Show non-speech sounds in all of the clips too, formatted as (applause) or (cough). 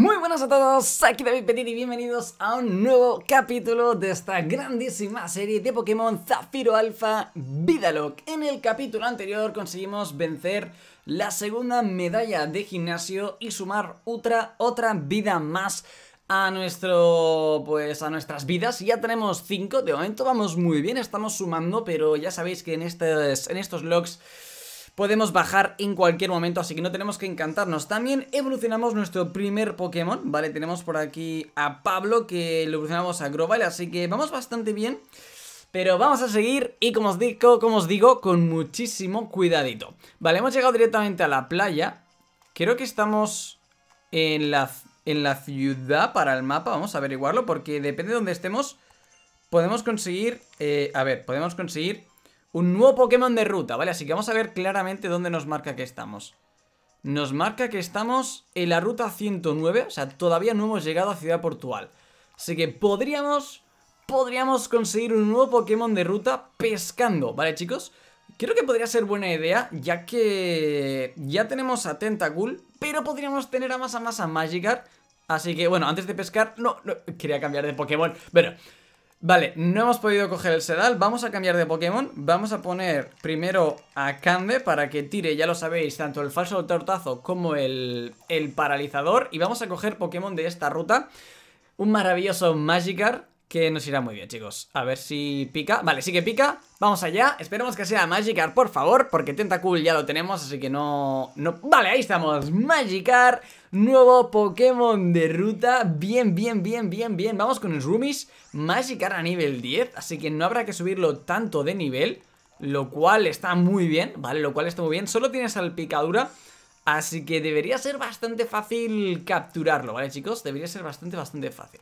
Muy buenas a todos, aquí David Petit y bienvenidos a un nuevo capítulo de esta grandísima serie de Pokémon Zafiro Alpha Vidaloc. En el capítulo anterior conseguimos vencer la segunda medalla de gimnasio y sumar otra, otra vida más a nuestro pues a nuestras vidas ya tenemos 5 de momento vamos muy bien estamos sumando pero ya sabéis que en este, en estos logs podemos bajar en cualquier momento, así que no tenemos que encantarnos. También evolucionamos nuestro primer Pokémon, ¿vale? Tenemos por aquí a Pablo, que lo evolucionamos a Grovyle, así que vamos bastante bien. Pero vamos a seguir y como os digo, como os digo, con muchísimo cuidadito. Vale, hemos llegado directamente a la playa. Creo que estamos en la, en la ciudad para el mapa. Vamos a averiguarlo porque depende de donde estemos. Podemos conseguir... Eh, a ver, podemos conseguir un nuevo Pokémon de ruta, ¿vale? Así que vamos a ver claramente dónde nos marca que estamos. Nos marca que estamos en la ruta 109, o sea, todavía no hemos llegado a Ciudad Portual. Así que podríamos, podríamos conseguir un nuevo Pokémon de ruta pescando, ¿vale, chicos? Creo que podría ser buena idea, ya que ya tenemos a Tentacool, pero podríamos tener a más a más a Magikarp. Así que, bueno, antes de pescar, no, no, quería cambiar de Pokémon. Bueno, Vale, no hemos podido coger el sedal, vamos a cambiar de Pokémon, vamos a poner primero a Kande para que tire, ya lo sabéis, tanto el falso tortazo como el, el paralizador y vamos a coger Pokémon de esta ruta, un maravilloso Magikarp que nos irá muy bien, chicos. A ver si pica. Vale, sí que pica. Vamos allá. Esperemos que sea Magikar, por favor, porque Tentacool ya lo tenemos, así que no... no... Vale, ahí estamos. Magikar, nuevo Pokémon de ruta. Bien, bien, bien, bien, bien. Vamos con el Rumis Magikar a nivel 10, así que no habrá que subirlo tanto de nivel, lo cual está muy bien, ¿vale? Lo cual está muy bien. Solo tiene salpicadura. Así que debería ser bastante fácil capturarlo, ¿vale, chicos? Debería ser bastante, bastante fácil.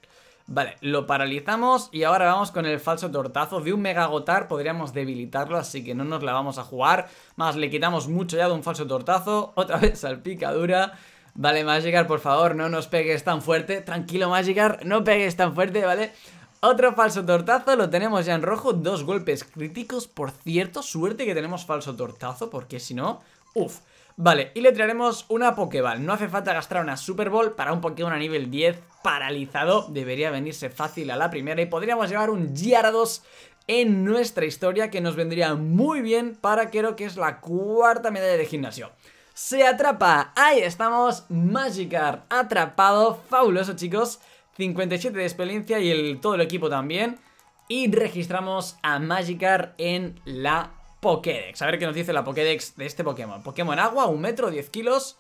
Vale, lo paralizamos y ahora vamos con el falso tortazo. De un mega megagotar podríamos debilitarlo, así que no nos la vamos a jugar. Más le quitamos mucho ya de un falso tortazo. (laughs) Otra vez salpicadura. Vale, Magikar, por favor, no nos pegues tan fuerte. Tranquilo, Magikar. no pegues tan fuerte, ¿vale? Otro falso tortazo, lo tenemos ya en rojo. Dos golpes críticos, por cierto. Suerte que tenemos falso tortazo, porque si no... uff. Vale, y le traeremos una Pokéball. No hace falta gastar una Super Bowl para un Pokémon a nivel 10 paralizado. Debería venirse fácil a la primera y podríamos llevar un Gyarados en nuestra historia que nos vendría muy bien para creo que es la cuarta medalla de gimnasio. Se atrapa, ahí estamos, Magikarp atrapado, fabuloso chicos, 57 de experiencia y el, todo el equipo también. Y registramos a Magikarp en la Pokédex. A ver qué nos dice la Pokédex de este Pokémon. Pokémon agua, un metro, 10 kilos.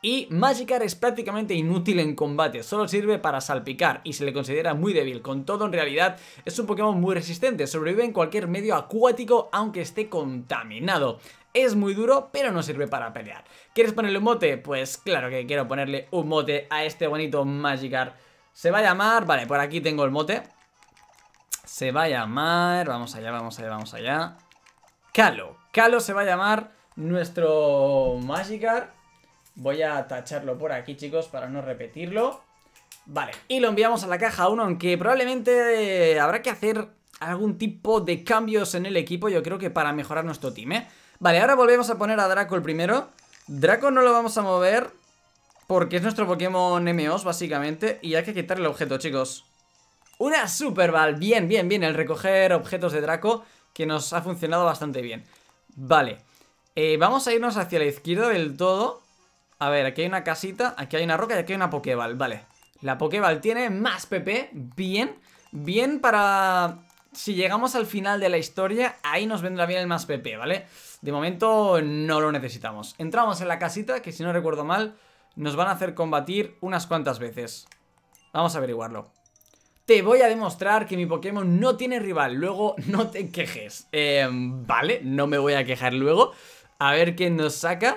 Y Magikar es prácticamente inútil en combate, solo sirve para salpicar y se le considera muy débil. Con todo, en realidad, es un Pokémon muy resistente, sobrevive en cualquier medio acuático aunque esté contaminado. Es muy duro, pero no sirve para pelear. ¿Quieres ponerle un mote? Pues claro que quiero ponerle un mote a este bonito Magikar. Se va a llamar... Vale, por aquí tengo el mote. Se va a llamar... Vamos allá, vamos allá, vamos allá. Calo. Calo se va a llamar nuestro Magikar. Voy a tacharlo por aquí, chicos, para no repetirlo. Vale, y lo enviamos a la caja 1, aunque probablemente eh, habrá que hacer algún tipo de cambios en el equipo, yo creo que para mejorar nuestro team, ¿eh? Vale, ahora volvemos a poner a Draco el primero. Draco no lo vamos a mover porque es nuestro Pokémon MOS, básicamente, y hay que quitarle el objeto, chicos. ¡Una Super Ball! Bien, bien, bien, el recoger objetos de Draco que nos ha funcionado bastante bien. Vale, eh, vamos a irnos hacia la izquierda del todo. A ver, aquí hay una casita, aquí hay una roca y aquí hay una Pokéball, vale. La Pokéball tiene más PP, bien, bien para... Si llegamos al final de la historia, ahí nos vendrá bien el más PP, ¿vale? De momento no lo necesitamos. Entramos en la casita, que si no recuerdo mal, nos van a hacer combatir unas cuantas veces. Vamos a averiguarlo. Te voy a demostrar que mi Pokémon no tiene rival, luego no te quejes. Em, vale, no me voy a quejar luego. A ver quién nos saca.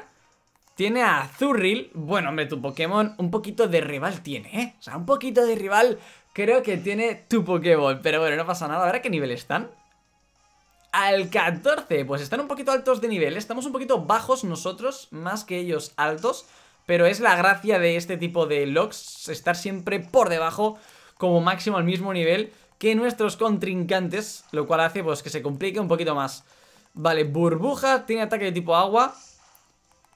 Tiene a Zurril. Bueno, hombre, tu Pokémon un poquito de rival tiene, ¿eh? O sea, un poquito de rival creo que tiene tu Pokémon. Pero bueno, no pasa nada. A a qué nivel están? Al 14. Pues están un poquito altos de nivel. Estamos un poquito bajos nosotros, más que ellos altos. Pero es la gracia de este tipo de logs, estar siempre por debajo como máximo al mismo nivel que nuestros contrincantes, lo cual hace pues que se complique un poquito más. Vale, burbuja, tiene ataque de tipo agua.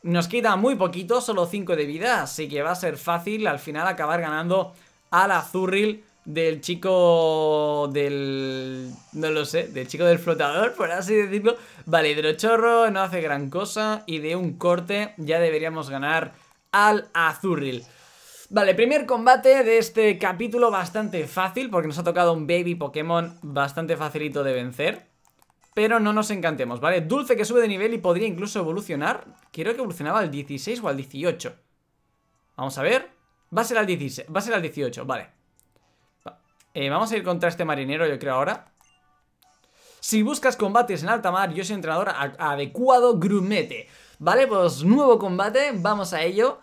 Nos quita muy poquito, solo 5 de vida, así que va a ser fácil al final acabar ganando al Azurril del chico del... no lo sé, del chico del flotador, por así decirlo. Vale, hidrochorro no hace gran cosa y de un corte ya deberíamos ganar al Azurril. Vale, primer combate de este capítulo bastante fácil, porque nos ha tocado un baby Pokémon bastante facilito de vencer. Pero no nos encantemos, ¿vale? Dulce que sube de nivel y podría incluso evolucionar. Quiero que evolucionaba al 16 o al 18. Vamos a ver. Va a ser al 16, va a ser al 18, vale. Eh, vamos a ir contra este marinero, yo creo, ahora. Si buscas combates en alta mar, yo soy entrenador adecuado grumete. Vale, pues nuevo combate, vamos a ello.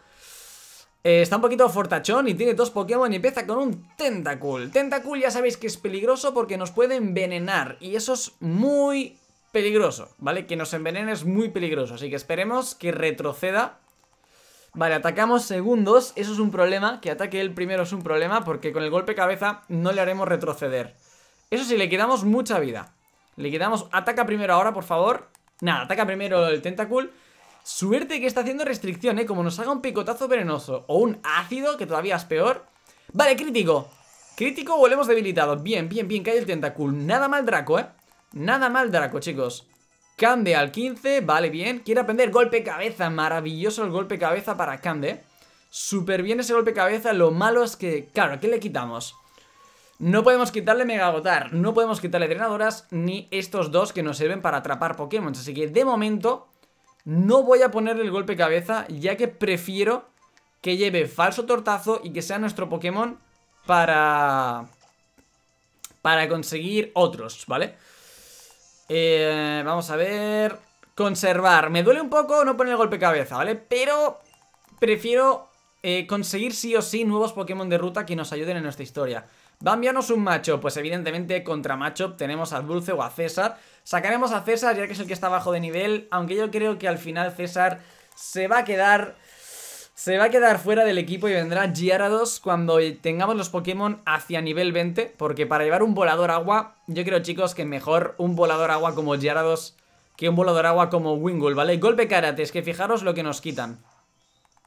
Eh, está un poquito fortachón y tiene dos Pokémon y empieza con un Tentacool. Tentacool ya sabéis que es peligroso porque nos puede envenenar y eso es muy peligroso, ¿vale? Que nos envenene es muy peligroso, así que esperemos que retroceda. Vale, atacamos segundos, eso es un problema, que ataque él primero es un problema porque con el golpe cabeza no le haremos retroceder. Eso sí, le quedamos mucha vida. Le quedamos... ataca primero ahora, por favor. Nada, ataca primero el Tentacool Suerte que está haciendo restricción, ¿eh? Como nos haga un picotazo venenoso o un ácido, que todavía es peor. Vale, crítico. Crítico volvemos debilitado. Bien, bien, bien, cae el tentáculo. Nada mal Draco, ¿eh? Nada mal Draco, chicos. Cande al 15, vale, bien. Quiere aprender golpe cabeza. Maravilloso el golpe cabeza para Cande. ¿eh? Súper bien ese golpe cabeza. Lo malo es que, claro, ¿qué le quitamos? No podemos quitarle Mega Agotar, no podemos quitarle Drenadoras, ni estos dos que nos sirven para atrapar Pokémon. Así que, de momento, no voy a ponerle el golpe cabeza, ya que prefiero que lleve falso tortazo y que sea nuestro Pokémon para... Para conseguir otros, ¿vale? Eh, vamos a ver... Conservar. Me duele un poco no poner el golpe cabeza, ¿vale? Pero prefiero eh, conseguir sí o sí nuevos Pokémon de ruta que nos ayuden en nuestra historia a enviarnos un macho, pues evidentemente contra macho tenemos a Dulce o a César. Sacaremos a César, ya que es el que está bajo de nivel, aunque yo creo que al final César se va a quedar... Se va a quedar fuera del equipo y vendrá Gyarados cuando tengamos los Pokémon hacia nivel 20, porque para llevar un volador agua, yo creo chicos que mejor un volador agua como Gyarados que un volador agua como Wingull, ¿vale? Golpe karate, es que fijaros lo que nos quitan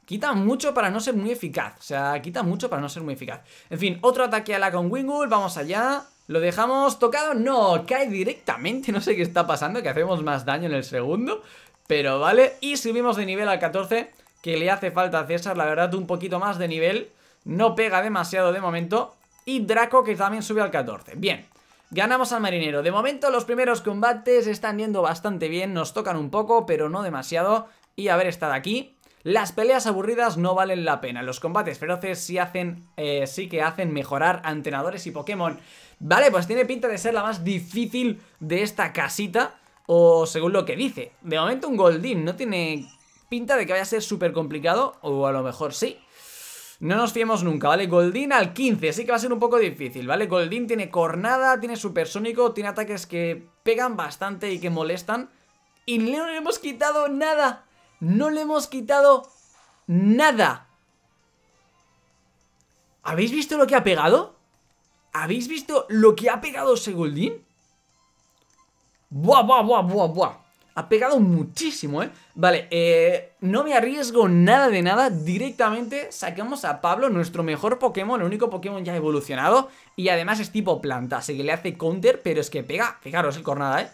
quita mucho para no ser muy eficaz. O sea, quita mucho para no ser muy eficaz. En fin, otro ataque a la con Wingull. Vamos allá. ¿Lo dejamos tocado? No, cae directamente. (laughs) No sé qué está pasando, que hacemos más daño en el segundo. Pero vale. Y subimos de nivel al 14, que le hace falta a César, la verdad, un poquito más de nivel. No pega demasiado de momento. Y Draco, que también sube al 14. Bien. Ganamos al marinero. De momento los primeros combates están yendo bastante bien, nos tocan un poco, pero no demasiado. Y haber estado aquí las peleas aburridas no valen la pena, los combates feroces sí, hacen, eh, sí que hacen mejorar a entrenadores y Pokémon. Vale, pues tiene pinta de ser la más difícil de esta casita, o según lo que dice. De momento un Goldin no tiene pinta de que vaya a ser súper complicado, o a lo mejor sí. No nos fiemos nunca, ¿vale? Goldin al 15, sí que va a ser un poco difícil, ¿vale? Goldin tiene cornada, tiene supersónico, tiene ataques que pegan bastante y que molestan. Y no le hemos quitado nada no le hemos quitado nada. ¿Habéis visto lo que ha pegado? ¿Habéis visto lo que ha pegado Segoldín? Buah, buah, buah, buah, buah. Ha pegado muchísimo, ¿eh? Vale, eh, no me arriesgo nada de nada. Directamente sacamos a Pablo, nuestro mejor Pokémon, el único Pokémon ya evolucionado. Y además es tipo planta, así que le hace counter, pero es que pega, fijaros el cornada, ¿eh?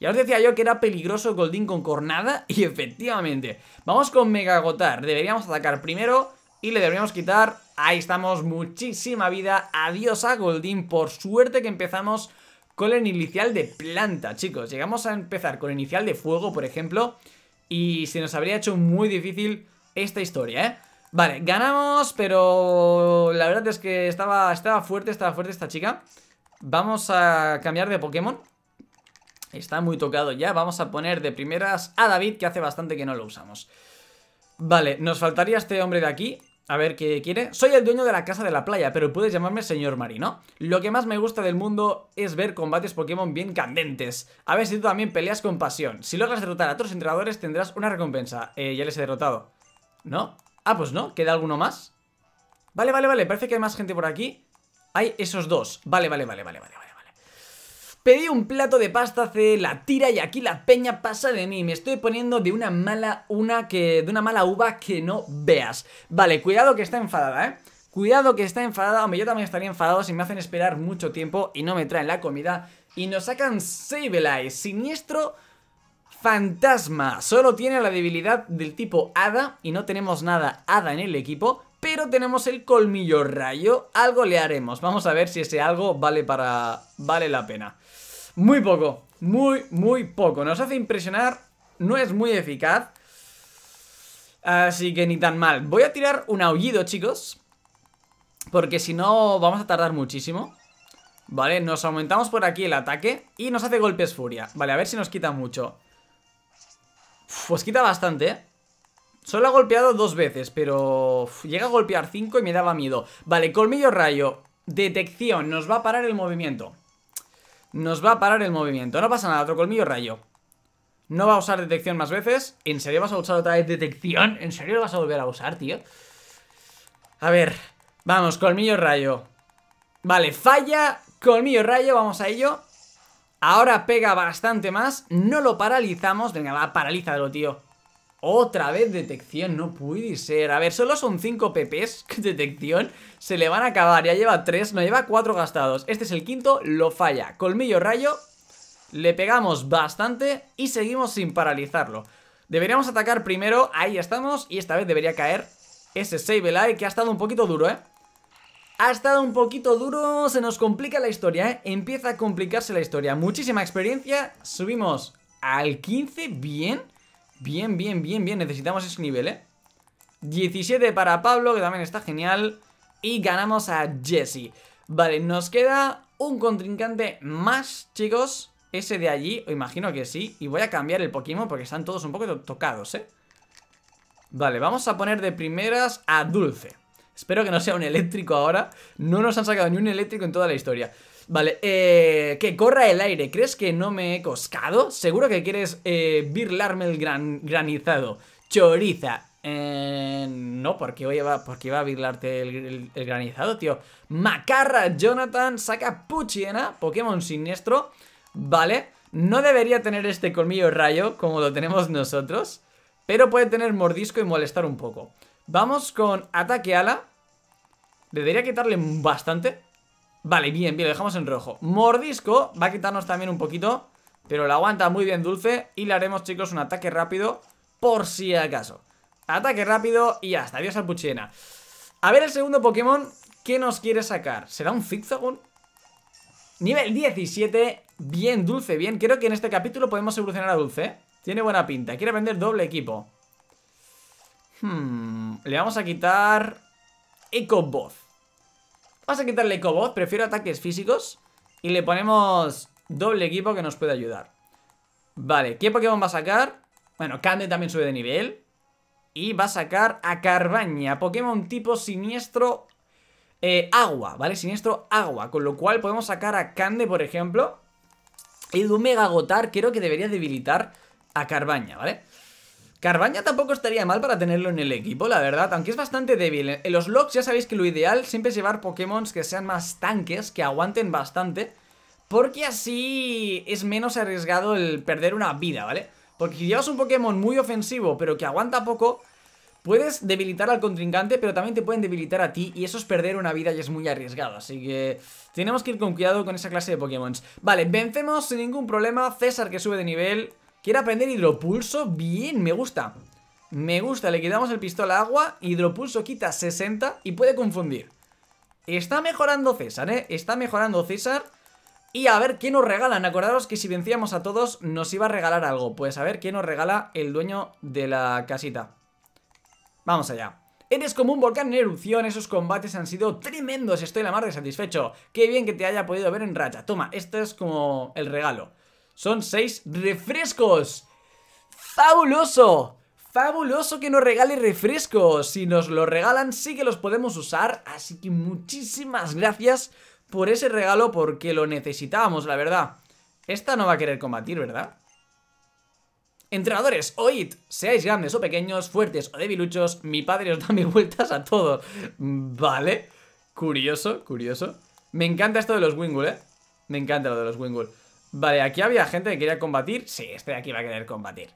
Ya os decía yo que era peligroso Goldín con cornada (laughs) y efectivamente. Vamos con Megagotar. Deberíamos atacar primero y le deberíamos quitar. Ahí estamos, muchísima vida. Adiós a Goldín. Por suerte que empezamos con el inicial de planta, chicos. Llegamos a empezar con el inicial de fuego, por ejemplo. Y se nos habría hecho muy difícil esta historia, ¿eh? Vale, ganamos, pero la verdad es que estaba, estaba fuerte, estaba fuerte esta chica. Vamos a cambiar de Pokémon. Está muy tocado ya. Vamos a poner de primeras a David, que hace bastante que no lo usamos. Vale, nos faltaría este hombre de aquí. A ver qué quiere. Soy el dueño de la casa de la playa, pero puedes llamarme señor marino. Lo que más me gusta del mundo es ver combates Pokémon bien candentes. A ver si tú también peleas con pasión. Si logras derrotar a otros entrenadores tendrás una recompensa. Eh, ya les he derrotado. ¿No? Ah, pues no. ¿Queda alguno más? Vale, vale, vale. Parece que hay más gente por aquí. Hay esos dos. vale, vale, vale, vale. vale. Pedí un plato de pasta hace la tira y aquí la peña pasa de mí. Me estoy poniendo de una mala una que de una mala uva que no veas. Vale, cuidado que está enfadada, ¿eh? Cuidado que está enfadada, hombre, yo también estaría enfadado si me hacen esperar mucho tiempo y no me traen la comida y nos sacan Sableye, siniestro fantasma. Solo tiene la debilidad del tipo hada y no tenemos nada hada en el equipo. Pero tenemos el colmillo rayo, algo le haremos. Vamos a ver si ese algo vale para... vale la pena. Muy poco, muy, muy poco. Nos hace impresionar, no es muy eficaz. Así que ni tan mal. Voy a tirar un aullido, chicos. Porque si no, vamos a tardar muchísimo. Vale, nos aumentamos por aquí el ataque y nos hace golpes furia. Vale, a ver si nos quita mucho. pues quita bastante, ¿eh? Solo ha golpeado dos veces, pero llega a golpear cinco y me daba miedo. Vale, colmillo rayo, detección, nos va a parar el movimiento. Nos va a parar el movimiento. No pasa nada, otro colmillo rayo. No va a usar detección más veces. ¿En serio vas a usar otra vez detección? ¿En serio lo vas a volver a usar, tío? A ver, vamos, colmillo rayo. Vale, falla, colmillo rayo, vamos a ello. Ahora pega bastante más, no lo paralizamos. Venga, va, paralízalo, tío. Otra vez detección, no puede ser A ver, solo son 5 PPs (laughs) Detección, se le van a acabar Ya lleva 3, no lleva 4 gastados Este es el quinto, lo falla Colmillo rayo, le pegamos bastante Y seguimos sin paralizarlo Deberíamos atacar primero, ahí estamos Y esta vez debería caer ese 6-like. Que ha estado un poquito duro, eh ha estado un poquito duro, se nos complica la historia, ¿eh? Empieza a complicarse la historia. Muchísima experiencia, subimos al 15, bien. Bien, bien, bien, bien. Necesitamos ese nivel, ¿eh? 17 para Pablo, que también está genial. Y ganamos a Jesse. Vale, nos queda un contrincante más, chicos. Ese de allí, imagino que sí. Y voy a cambiar el Pokémon porque están todos un poco tocados, ¿eh? Vale, vamos a poner de primeras a Dulce. Espero que no sea un eléctrico ahora. No nos han sacado ni un eléctrico en toda la historia. Vale, eh, que corra el aire. ¿Crees que no me he coscado? Seguro que quieres eh, birlarme el gran, granizado. Choriza. Eh, no, porque hoy va, porque iba a virlarte el, granizado, tío. Macarra, Jonathan, saca Puchiena, Pokémon siniestro. Vale, no debería tener este colmillo rayo como lo tenemos nosotros. Pero puede tener mordisco y molestar un poco. Vamos con ataque ala. Debería quitarle bastante. Vale, bien, bien, lo dejamos en rojo Mordisco, va a quitarnos también un poquito Pero la aguanta muy bien Dulce Y le haremos, chicos, un ataque rápido Por si acaso Ataque rápido y hasta, adiós al Puchena A ver el segundo Pokémon ¿Qué nos quiere sacar? ¿Será un Zigzagon? Nivel 17 Bien, Dulce, bien Creo que en este capítulo podemos evolucionar a Dulce ¿eh? Tiene buena pinta, quiere vender doble equipo Hmm, le vamos a quitar Echo Voz Vamos a quitarle Cobot, prefiero ataques físicos Y le ponemos doble equipo que nos puede ayudar Vale, ¿qué Pokémon va a sacar? Bueno, Kande también sube de nivel Y va a sacar a Carbaña, Pokémon tipo siniestro eh, agua, ¿vale? Siniestro agua, con lo cual podemos sacar a Kande, por ejemplo Y de un Mega Agotar creo que debería debilitar a Carbaña, ¿vale? Carbaña tampoco estaría mal para tenerlo en el equipo, la verdad, aunque es bastante débil. En los logs ya sabéis que lo ideal siempre es llevar Pokémon que sean más tanques, que aguanten bastante, porque así es menos arriesgado el perder una vida, ¿vale? Porque si llevas un Pokémon muy ofensivo, pero que aguanta poco, puedes debilitar al contrincante, pero también te pueden debilitar a ti, y eso es perder una vida y es muy arriesgado, así que tenemos que ir con cuidado con esa clase de Pokémon. Vale, vencemos sin ningún problema, César que sube de nivel... Quiere aprender hidropulso. Bien, me gusta. Me gusta, le quitamos el pistola agua. Hidropulso quita 60 y puede confundir. Está mejorando César, ¿eh? Está mejorando César. Y a ver qué nos regalan. Acordaros que si vencíamos a todos nos iba a regalar algo. Pues a ver qué nos regala el dueño de la casita. Vamos allá. Eres como un volcán en erupción, esos combates han sido tremendos, estoy la mar satisfecho. Qué bien que te haya podido ver en racha. Toma, esto es como el regalo son 6 refrescos. ¡Fabuloso! Fabuloso que nos regale refrescos. Si nos lo regalan, sí que los podemos usar. Así que muchísimas gracias por ese regalo porque lo necesitábamos, la verdad. Esta no va a querer combatir, ¿verdad? Entrenadores, oíd, seáis grandes o pequeños, fuertes o debiluchos, mi padre os da mil vueltas a todos. Vale, curioso, curioso. Me encanta esto de los Wingull, ¿eh? Me encanta lo de los Wingull. Vale, aquí había gente que quería combatir. Sí, este de aquí va a querer combatir.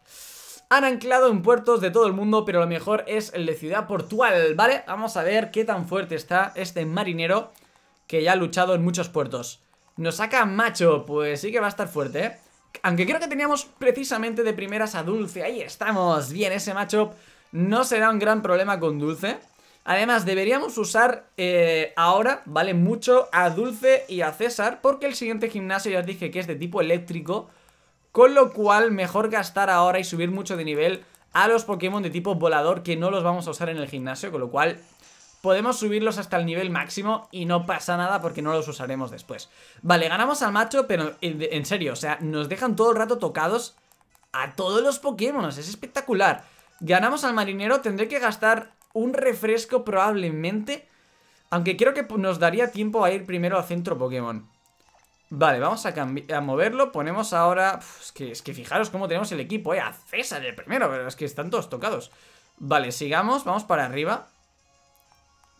Han anclado en puertos de todo el mundo, pero lo mejor es el de Ciudad Portual, ¿vale? Vamos a ver qué tan fuerte está este marinero que ya ha luchado en muchos puertos. Nos saca macho, pues sí que va a estar fuerte, ¿eh? Aunque creo que teníamos precisamente de primeras a Dulce. Ahí estamos, bien, ese macho no será un gran problema con Dulce. Además, deberíamos usar eh, ahora, ¿vale? Mucho a Dulce y a César, porque el siguiente gimnasio ya os dije que es de tipo eléctrico, con lo cual mejor gastar ahora y subir mucho de nivel a los Pokémon de tipo volador que no los vamos a usar en el gimnasio, con lo cual podemos subirlos hasta el nivel máximo y no pasa nada porque no los usaremos después. Vale, ganamos al macho, pero en serio, o sea, nos dejan todo el rato tocados a todos los Pokémon, es espectacular. Ganamos al marinero, tendré que gastar un refresco probablemente. Aunque creo que nos daría tiempo a ir primero al centro Pokémon. Vale, vamos a, a moverlo. Ponemos ahora... es, que, fijaros cómo tenemos el equipo, eh, A César el primero, pero es que están todos tocados. Vale, sigamos. Vamos para arriba.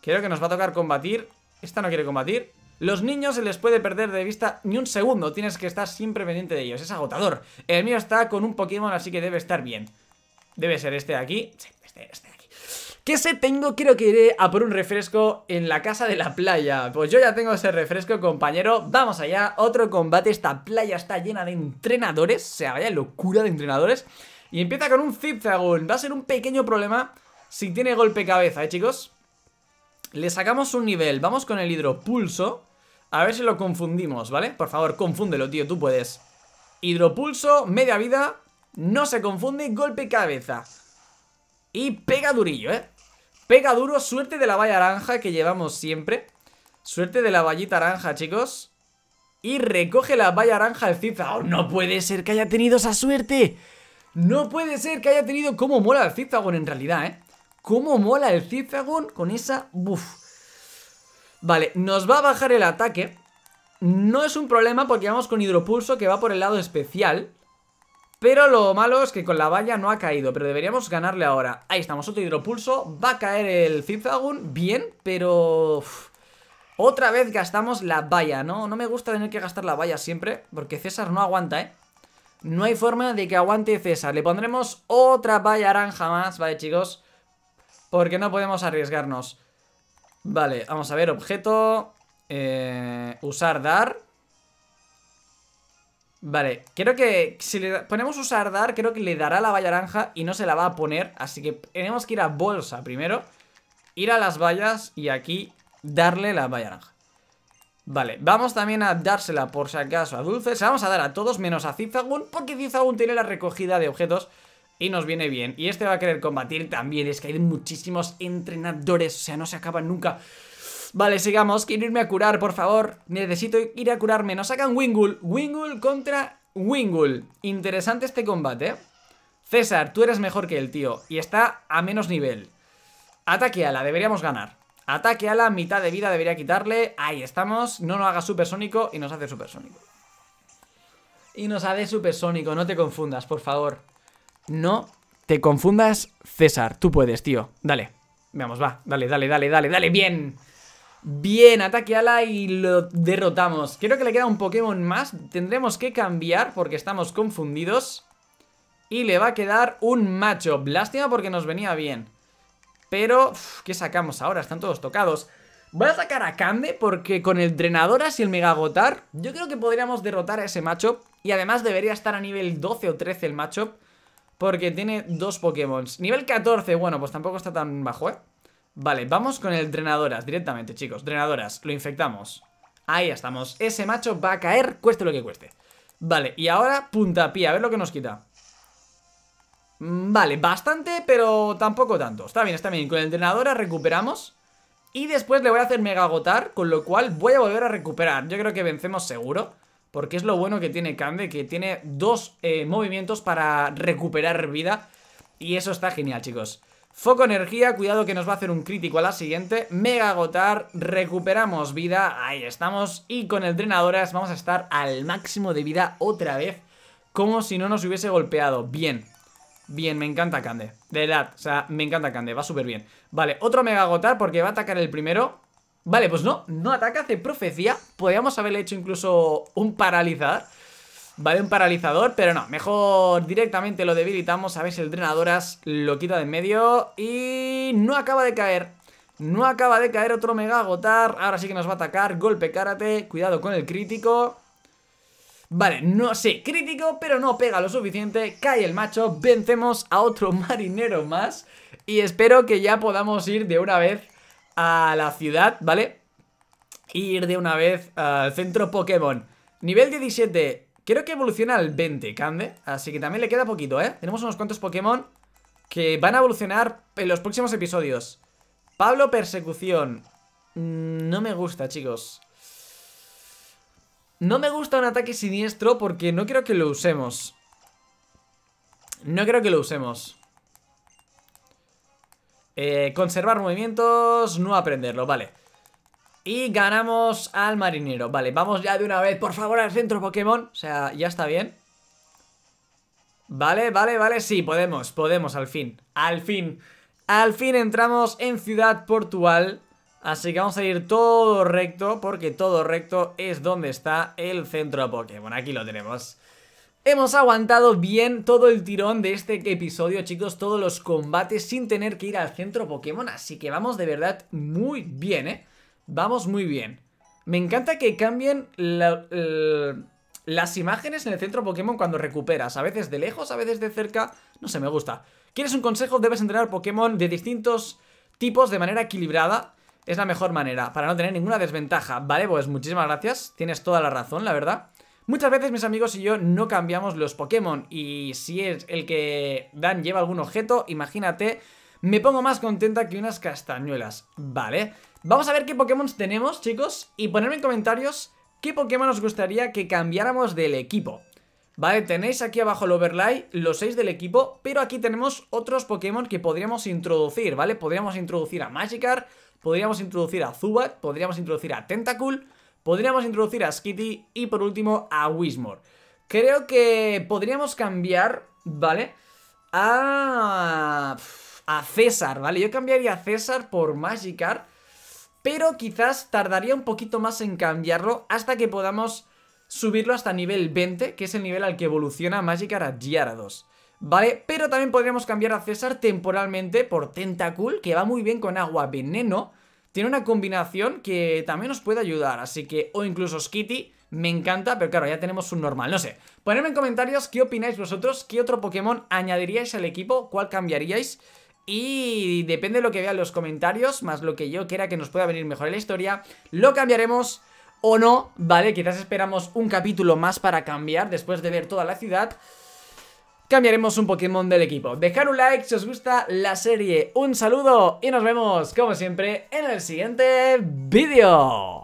Creo que nos va a tocar combatir. Esta no quiere combatir. Los niños se les puede perder de vista ni un segundo, tienes que estar siempre pendiente de ellos, es agotador. El mío está con un Pokémon, así que debe estar bien. Debe ser este de aquí. Sí, este, este de aquí. ¿Qué se Tengo, creo que iré a por un refresco en la casa de la playa. Pues yo ya tengo ese refresco, compañero. Vamos allá, otro combate. Esta playa está llena de entrenadores. O sea, vaya locura de entrenadores. Y empieza con un Zip Va a ser un pequeño problema si tiene golpe cabeza, ¿eh, chicos? Le sacamos un nivel. Vamos con el hidropulso. A ver si lo confundimos, ¿vale? Por favor, confúndelo, tío, tú puedes. Hidropulso, media vida, no se confunde, golpe cabeza. Y pega durillo, ¿eh? Pega duro, suerte de la valla naranja que llevamos siempre Suerte de la vallita naranja, chicos Y recoge la valla naranja el o oh, No puede ser que haya tenido esa suerte No puede ser que haya tenido Cómo mola el Cithagon en realidad, eh Cómo mola el Cithagon con esa... Buf. Vale, nos va a bajar el ataque No es un problema porque vamos con Hidropulso Que va por el lado especial pero lo malo es que con la valla no ha caído, pero deberíamos ganarle ahora. Ahí estamos, otro hidropulso. Va a caer el Zigzagun, bien, pero... Otra vez gastamos la valla, ¿no? No me gusta tener que gastar la valla siempre, porque César no aguanta, ¿eh? No hay forma de que aguante César. Le pondremos otra valla naranja más, ¿vale, chicos? Porque no podemos arriesgarnos. Vale, vamos a ver, objeto... Eh, usar dar... Vale, creo que si le ponemos usar dar, creo que le dará la valla naranja y no se la va a poner. Así que tenemos que ir a bolsa primero, ir a las vallas y aquí darle la valla naranja. Vale, vamos también a dársela por si acaso a Dulce. Se vamos a dar a todos menos a Zizagun porque Zizagun tiene la recogida de objetos y nos viene bien. Y este va a querer combatir también. Es que hay muchísimos entrenadores, o sea, no se acaban nunca. Vale, sigamos, quiero irme a curar, por favor Necesito ir a curarme, nos sacan Wingull Wingull contra Wingull Interesante este combate ¿eh? César, tú eres mejor que el tío Y está a menos nivel Ataque la, deberíamos ganar Ataque la, mitad de vida debería quitarle Ahí estamos, no lo haga supersónico Y nos hace supersónico Y nos hace supersónico, no te confundas, por favor No te confundas, César Tú puedes, tío, dale Vamos, va, dale, dale, dale, dale, dale, bien Bien, ataque ala y lo derrotamos. Creo que le queda un Pokémon más. Tendremos que cambiar porque estamos confundidos. Y le va a quedar un macho. Lástima porque nos venía bien. Pero, ¿qué sacamos ahora? Están todos tocados. Voy a sacar a Cande porque con el Drenadoras y el mega agotar. yo creo que podríamos derrotar a ese macho. Y además debería estar a nivel 12 o 13 el macho porque tiene dos Pokémon. Nivel 14, bueno, pues tampoco está tan bajo, ¿eh? Vale, vamos con el drenadoras directamente, chicos. Drenadoras, lo infectamos. Ahí estamos. Ese macho va a caer, cueste lo que cueste. Vale, y ahora puntapía, a ver lo que nos quita. Mm, vale, bastante, pero tampoco tanto. Está bien, está bien. Con el drenadoras recuperamos. Y después le voy a hacer mega agotar, con lo cual voy a volver a recuperar. Yo creo que vencemos seguro. Porque es lo bueno que tiene Kande, que tiene dos eh, movimientos para recuperar vida. Y eso está genial, chicos. Foco energía, cuidado que nos va a hacer un crítico a la siguiente. Mega agotar, recuperamos vida, ahí estamos. Y con el drenadoras vamos a estar al máximo de vida otra vez, como si no nos hubiese golpeado. Bien, bien, me encanta Cande. De verdad, o sea, me encanta Cande, va súper bien. Vale, otro mega agotar porque va a atacar el primero. Vale, pues no, no ataca, hace profecía. Podríamos haberle hecho incluso un paralizar. Vale, un paralizador, pero no, mejor directamente lo debilitamos, a ver si el drenadoras lo quita de en medio y no acaba de caer, no acaba de caer otro mega agotar, ahora sí que nos va a atacar, golpe karate, cuidado con el crítico. Vale, no sé, crítico, pero no pega lo suficiente, cae el macho, vencemos a otro (laughs) marinero más y espero que ya podamos ir de una vez a la ciudad, ¿vale? Ir de una vez al centro Pokémon. Nivel 17, Creo que evoluciona al 20, Cande. Así que también le queda poquito, ¿eh? Tenemos unos cuantos Pokémon que van a evolucionar en los próximos episodios. Pablo Persecución. Mm, no me gusta, chicos. No me gusta un ataque siniestro porque no creo que lo usemos. No creo que lo usemos. Eh, conservar movimientos, no aprenderlo, vale. Y ganamos al marinero. Vale, vamos ya de una vez, por favor, al centro Pokémon. O sea, ya está bien. Vale, vale, vale, sí, podemos, podemos, al fin. Al fin. Al fin entramos en Ciudad Portual Así que vamos a ir todo recto, porque todo recto es donde está el centro Pokémon. Aquí lo tenemos. Hemos aguantado bien todo el tirón de este episodio, chicos, todos los combates sin tener que ir al centro Pokémon, así que vamos de verdad muy bien, ¿eh? Vamos muy bien. Me encanta que cambien eh, las imágenes en el centro Pokémon cuando recuperas. A veces de lejos, a veces de cerca. No sé, me gusta. ¿Quieres un consejo? Debes entrenar Pokémon de distintos tipos de manera equilibrada. Es la mejor manera, para no tener ninguna desventaja. Vale, pues muchísimas gracias. Tienes toda la razón, la verdad. Muchas veces mis amigos y yo no cambiamos los Pokémon. Y si es el que Dan lleva algún objeto, imagínate me pongo más contenta que unas castañuelas, ¿vale? Vamos a ver qué Pokémon tenemos, chicos, y ponerme en comentarios qué Pokémon os gustaría que cambiáramos del equipo. Vale, tenéis aquí abajo el overlay, los seis del equipo, pero aquí tenemos otros Pokémon que podríamos introducir, ¿vale? Podríamos introducir a Magikar, podríamos introducir a Zubat, podríamos introducir a Tentacool, podríamos introducir a Skitty y por último a Wismore. Creo que podríamos cambiar, ¿vale? A a César, ¿vale? Yo cambiaría a César por Magikar pero quizás tardaría un poquito más en cambiarlo hasta que podamos subirlo hasta nivel 20, que es el nivel al que evoluciona Magikar a Gyarados. ¿Vale? Pero también podríamos cambiar a César temporalmente por Tentacool, que va muy bien con agua veneno. Tiene una combinación que también nos puede ayudar, así que... O incluso Skitty, me encanta, pero claro, ya tenemos un normal, no sé. Ponedme en comentarios qué opináis vosotros, qué otro Pokémon añadiríais al equipo, cuál cambiaríais... Y depende de lo que vean los comentarios, más lo que yo quiera que nos pueda venir mejor en la historia, lo cambiaremos o no, ¿vale? Quizás esperamos un capítulo más para cambiar después de ver toda la ciudad. Cambiaremos un Pokémon del equipo. Dejar un like si os gusta la serie. Un saludo y nos vemos, como siempre, en el siguiente vídeo.